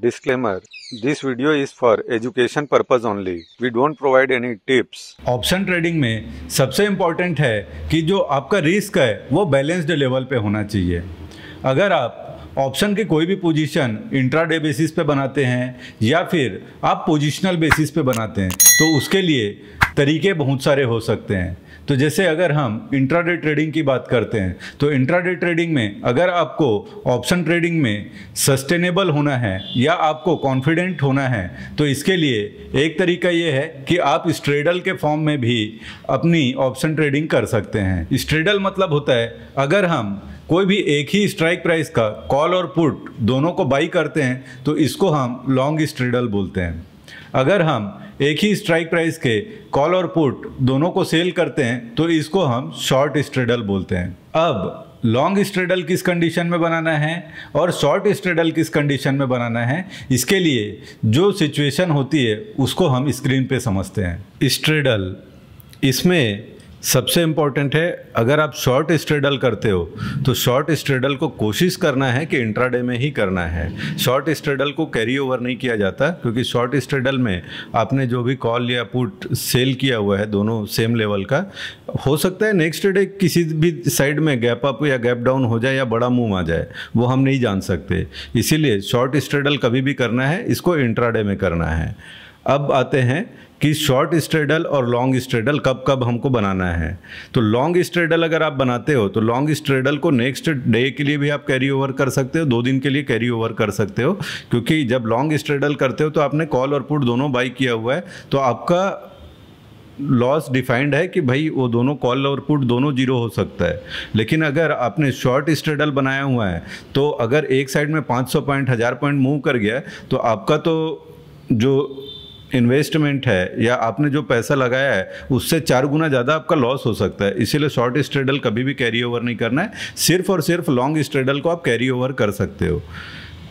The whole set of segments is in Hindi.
disclaimer this video is for education purpose only we don't provide any tips option trading में सबसे इम्पॉर्टेंट है कि जो आपका रिस्क है वो बैलेंस्ड लेवल पे होना चाहिए अगर आप ऑप्शन की कोई भी पोजीशन इंट्राडे बेसिस पे बनाते हैं या फिर आप पोजिशनल बेसिस पे बनाते हैं तो उसके लिए तरीके बहुत सारे हो सकते हैं तो जैसे अगर हम इंट्राडे ट्रेडिंग की बात करते हैं तो इंट्राडे ट्रेडिंग में अगर आपको ऑप्शन ट्रेडिंग में सस्टेनेबल होना है या आपको कॉन्फिडेंट होना है तो इसके लिए एक तरीका ये है कि आप स्ट्रेडल के फॉर्म में भी अपनी ऑप्शन ट्रेडिंग कर सकते हैं स्ट्रेडल मतलब होता है अगर हम कोई भी एक ही स्ट्राइक प्राइस का कॉल और पुट दोनों को बाई करते हैं तो इसको हम लॉन्ग स्ट्रेडल बोलते हैं अगर हम एक ही स्ट्राइक प्राइस के कॉल और पुट दोनों को सेल करते हैं तो इसको हम शॉर्ट स्ट्रेडल बोलते हैं अब लॉन्ग स्ट्रेडल किस कंडीशन में बनाना है और शॉर्ट स्ट्रेडल किस कंडीशन में बनाना है इसके लिए जो सिचुएशन होती है उसको हम स्क्रीन पे समझते हैं स्ट्रेडल इसमें सबसे इम्पॉर्टेंट है अगर आप शॉर्ट स्ट्रेडल करते हो तो शॉर्ट स्ट्रेडल को कोशिश करना है कि इंट्राडे में ही करना है शॉर्ट स्ट्रेडल को कैरी ओवर नहीं किया जाता क्योंकि शॉर्ट स्ट्रेडल में आपने जो भी कॉल या पुट सेल किया हुआ है दोनों सेम लेवल का हो सकता है नेक्स्ट डे किसी भी साइड में गैप अप या गैप डाउन हो जाए या बड़ा मूव आ जाए वो हम नहीं जान सकते इसीलिए शॉर्ट स्ट्रेडल कभी भी करना है इसको इंट्राडे में करना है अब आते हैं कि शॉर्ट स्ट्रेडल और लॉन्ग स्ट्रेडल कब कब हमको बनाना है तो लॉन्ग स्ट्रेडल अगर आप बनाते हो तो लॉन्ग स्ट्रेडल को नेक्स्ट डे के लिए भी आप कैरी ओवर कर सकते हो दो दिन के लिए कैरी ओवर कर सकते हो क्योंकि जब लॉन्ग स्ट्रेडल करते हो तो आपने कॉल और पुट दोनों बाई किया हुआ है तो आपका लॉस डिफाइंड है कि भाई वो दोनों कॉल और पुट दोनों जीरो हो सकता है लेकिन अगर आपने शॉर्ट स्ट्रेडल बनाया हुआ है तो अगर एक साइड में 500 पॉइंट हज़ार पॉइंट मूव कर गया तो आपका तो जो इन्वेस्टमेंट है या आपने जो पैसा लगाया है उससे चार गुना ज़्यादा आपका लॉस हो सकता है इसीलिए शॉर्ट स्ट्रेडल कभी भी कैरी ओवर नहीं करना है सिर्फ और सिर्फ लॉन्ग स्ट्रेडल को आप कैरी ओवर कर सकते हो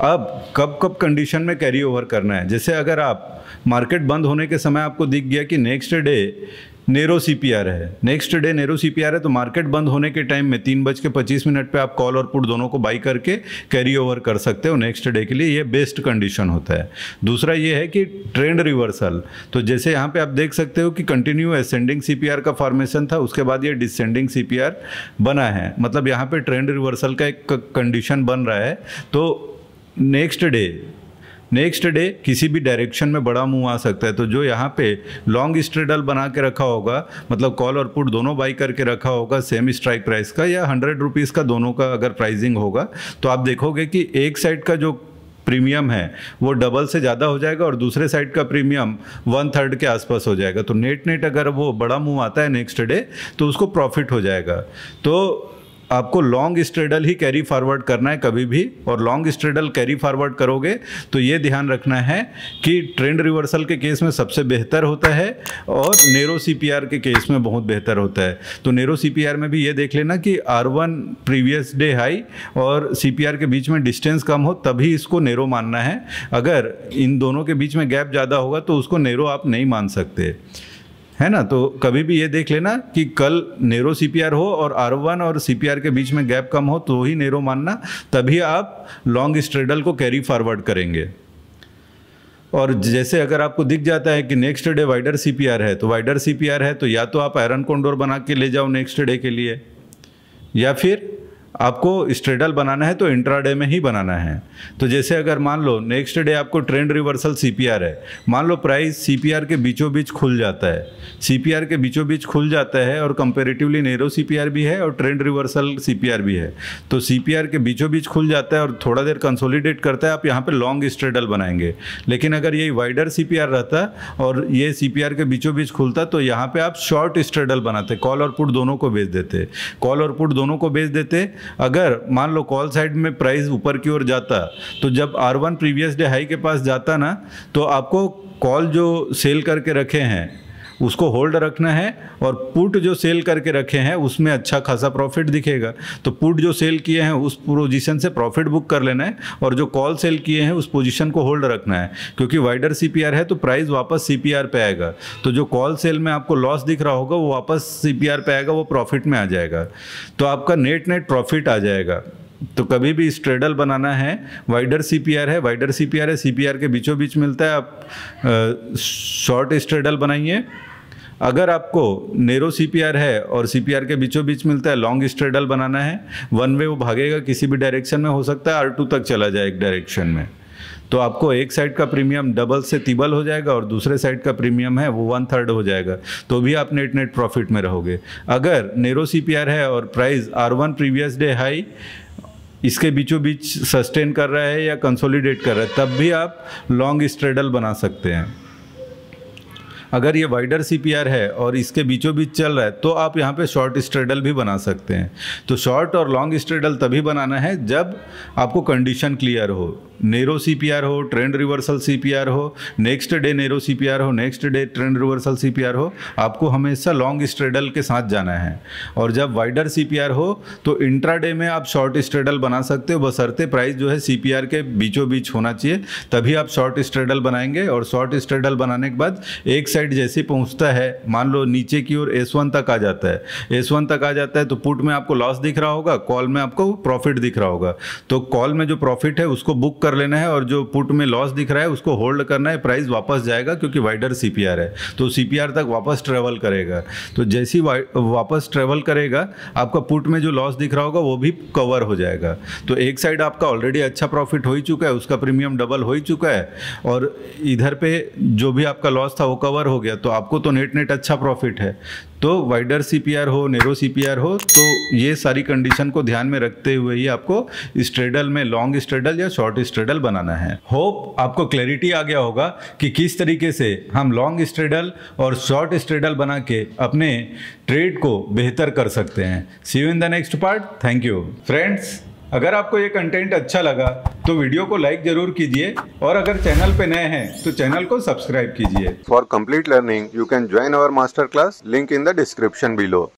अब कब कब कंडीशन में कैरी ओवर करना है जैसे अगर आप मार्केट बंद होने के समय आपको दिख गया कि नेक्स्ट डे नेरो सी है नेक्स्ट डे नेरो सी है तो मार्केट बंद होने के टाइम में तीन बज के पच्चीस मिनट पर आप कॉल और पुट दोनों को बाई करके कैरी ओवर कर सकते हो नेक्स्ट डे के लिए ये बेस्ट कंडीशन होता है दूसरा ये है कि ट्रेंड रिवर्सल तो जैसे यहाँ पे आप देख सकते हो कि कंटिन्यू असेंडिंग सी का फॉर्मेशन था उसके बाद ये डिसेंडिंग सी बना है मतलब यहाँ पर ट्रेंड रिवर्सल का एक कंडीशन बन रहा है तो नेक्स्ट डे नेक्स्ट डे किसी भी डायरेक्शन में बड़ा मूव आ सकता है तो जो यहाँ पे लॉन्ग स्ट्रेडल बना के रखा होगा मतलब कॉल और पुट दोनों बाई करके रखा होगा सेम स्ट्राइक प्राइस का या हंड्रेड रुपीज़ का दोनों का अगर प्राइजिंग होगा तो आप देखोगे कि एक साइड का जो प्रीमियम है वो डबल से ज़्यादा हो जाएगा और दूसरे साइड का प्रीमियम वन थर्ड के आसपास हो जाएगा तो नेट नेट अगर वो बड़ा मूव आता है नेक्स्ट डे तो उसको प्रॉफिट हो जाएगा तो आपको लॉन्ग स्ट्रेडल ही कैरी फॉरवर्ड करना है कभी भी और लॉन्ग स्ट्रेडल कैरी फॉरवर्ड करोगे तो ये ध्यान रखना है कि ट्रेंड रिवर्सल के केस में सबसे बेहतर होता है और नेरो सीपीआर के केस में बहुत बेहतर होता है तो नेरो सीपीआर में भी ये देख लेना कि R one previous day high और सी के बीच में डिस्टेंस कम हो तभी इसको नेरो मानना है अगर इन दोनों के बीच में गैप ज़्यादा होगा तो उसको नेरो आप नहीं मान सकते है ना तो कभी भी ये देख लेना कि कल नेरो सीपीआर हो और आर वन और सीपीआर के बीच में गैप कम हो तो ही नेरो मानना तभी आप लॉन्ग स्ट्रेडल को कैरी फॉरवर्ड करेंगे और जैसे अगर आपको दिख जाता है कि नेक्स्ट डे वाइडर सीपीआर है तो वाइडर सीपीआर है तो या तो आप आयरन कोंडोर बना के ले जाओ नेक्स्ट डे के लिए या फिर आपको स्ट्रेडल बनाना है तो इंट्राडे में ही बनाना है तो जैसे अगर मान लो नेक्स्ट डे आपको ट्रेंड रिवर्सल सीपीआर है मान लो प्राइस सीपीआर के बीचों बीच खुल जाता है सीपीआर के बीचों बीच खुल जाता है और कंपेरेटिवली नेरो सीपीआर भी है और ट्रेंड रिवर्सल सीपीआर भी है तो सीपीआर के बीचों बीच खुल जाता है और थोड़ा देर कंसोलिडेट करता है आप यहाँ पर लॉन्ग स्ट्रेडल बनाएंगे लेकिन अगर ये वाइडर सी रहता और ये सी के बीचों बीच खुलता तो यहाँ पर आप शॉर्ट स्ट्रेडल बनाते कॉल और पुट दोनों को बेच देते कॉल और पुट दोनों को बेच देते अगर मान लो कॉल साइड में प्राइस ऊपर की ओर जाता तो जब R one previous day high के पास जाता ना तो आपको कॉल जो सेल करके रखे हैं उसको होल्ड रखना है और पुट जो सेल करके रखे हैं उसमें अच्छा खासा प्रॉफिट दिखेगा तो पुट जो सेल किए हैं उस पोजीशन से प्रॉफिट बुक कर लेना है और जो कॉल सेल किए हैं उस पोजीशन को होल्ड रखना है क्योंकि वाइडर सी है तो प्राइस वापस सी पे आएगा तो जो कॉल सेल में आपको लॉस दिख रहा होगा वो वापस सी पे आएगा वो प्रॉफिट में आ जाएगा तो आपका नेट नेट प्रॉफिट आ जाएगा तो कभी भी स्ट्रेडल बनाना है वाइडर सीपीआर है वाइडर सीपीआर है सीपीआर के बीचों बीच मिलता है आप शॉर्ट स्ट्रेडल बनाइए अगर आपको नेरो सीपीआर है और सीपीआर के बीचों बीच मिलता है लॉन्ग स्ट्रेडल बनाना है वन वे वो भागेगा किसी भी डायरेक्शन में हो सकता है आर टू तक चला जाए एक डायरेक्शन में तो आपको एक साइड का प्रीमियम डबल से तिबल हो जाएगा और दूसरे साइड का प्रीमियम है वो वन थर्ड हो जाएगा तो भी आप नेट नेट प्रॉफिट में रहोगे अगर नेरो सी है और price R one previous day high इसके बीचों बीच सस्टेन कर रहा है या कंसोलिडेट कर रहा है तब भी आप लॉन्ग स्ट्रेडल बना सकते हैं अगर ये वाइडर सी है और इसके बीचों बीच चल रहा है तो आप यहाँ पे शॉर्ट स्ट्रेडल भी बना सकते हैं तो शॉर्ट और लॉन्ग स्ट्रेडल तभी बनाना है जब आपको कंडीशन क्लियर हो नेरो सी हो ट्रेंड रिवर्सल सी हो नेक्स्ट डे नेरो सी हो next day trend reversal C हो आपको हमेशा लॉन्ग स्ट्रेडल के साथ जाना है और जब वाइडर सी हो तो इंट्रा में आप शॉर्ट स्ट्रेडल बना सकते हो बसरते प्राइस जो है सी के बीचों बीच होना चाहिए तभी आप शॉर्ट स्ट्रेडल बनाएंगे और शॉर्ट स्ट्रेडल बनाने के बाद एक साइड जैसे पहुंचता है मान लो नीचे की ओर एस वन तक आ जाता है एस वन तक आ जाता है तो पुट में आपको लॉस दिख रहा होगा कॉल में आपको प्रॉफिट दिख रहा होगा तो कॉल में जो प्रॉफिट है उसको बुक कर लेना है और जो पुट में लॉस दिख रहा है उसको होल्ड करना है प्राइस वापस जाएगा क्योंकि वाइडर सी है तो सी तक वापस ट्रेवल करेगा तो जैसी वापस ट्रेवल करेगा आपका पुट में जो लॉस दिख रहा होगा वो भी कवर हो जाएगा तो एक साइड आपका ऑलरेडी अच्छा प्रॉफिट हो ही चुका है उसका प्रीमियम डबल हो ही चुका है और इधर पे जो भी आपका लॉस था वो कवर ओवर हो गया तो आपको तो नेट नेट अच्छा प्रॉफिट है तो वाइडर सीपीआर हो नेरो सीपीआर हो तो ये सारी कंडीशन को ध्यान में रखते हुए ही आपको स्ट्रेडल में लॉन्ग स्ट्रेडल या शॉर्ट स्ट्रेडल बनाना है होप आपको क्लैरिटी आ गया होगा कि किस तरीके से हम लॉन्ग स्ट्रेडल और शॉर्ट स्ट्रेडल बना के अपने ट्रेड को बेहतर कर सकते हैं see you in the next part thank you friends अगर आपको ये कंटेंट अच्छा लगा तो वीडियो को लाइक जरूर कीजिए और अगर चैनल पे नए हैं तो चैनल को सब्सक्राइब कीजिए for complete learning you can join our master class link in the description below